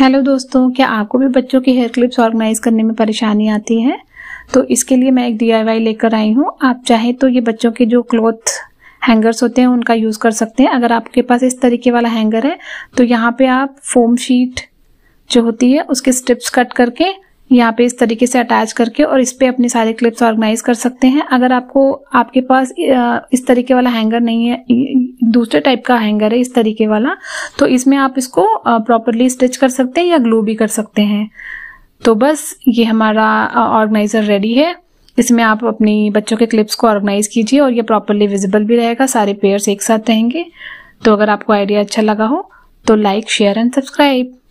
hello दोस्तों क्या आपको भी बच्चों की हेयर क्लिप्स ऑर्गेनाइज करने में परेशानी आती है तो इसके लिए मैं एक डीआईवाई लेकर आई हूँ आप चाहे तो ये बच्चों के जो क्लोथ हैंगर्स होते हैं उनका यूज़ कर सकते हैं अगर आपके पास इस तरीके वाला हैंगर है तो यहाँ पे आप फोम शीट जो होती है उसके स्ट्रिप्स कट करके यहाँ पे इस तरीके से अटैच करके और इस पर अपने सारे क्लिप्स ऑर्गेनाइज कर सकते हैं अगर आपको आपके पास इस तरीके वाला हैंगर नहीं है दूसरे टाइप का हैंगर है इस तरीके वाला तो इसमें आप इसको प्रॉपरली स्टिच कर सकते हैं या ग्लू भी कर सकते हैं तो बस ये हमारा ऑर्गेनाइज़र रेडी है इसमें आप अपनी बच्चों के क्लिप्स को ऑर्गेनाइज़ कीजिए और ये प्रॉपरली विजिबल भी रहेगा सारे पेयर्स एक साथ रहेंगे तो अगर आपको आइडिया अच्छा लगा हो तो लाइक शेयर एंड सब्सक्राइब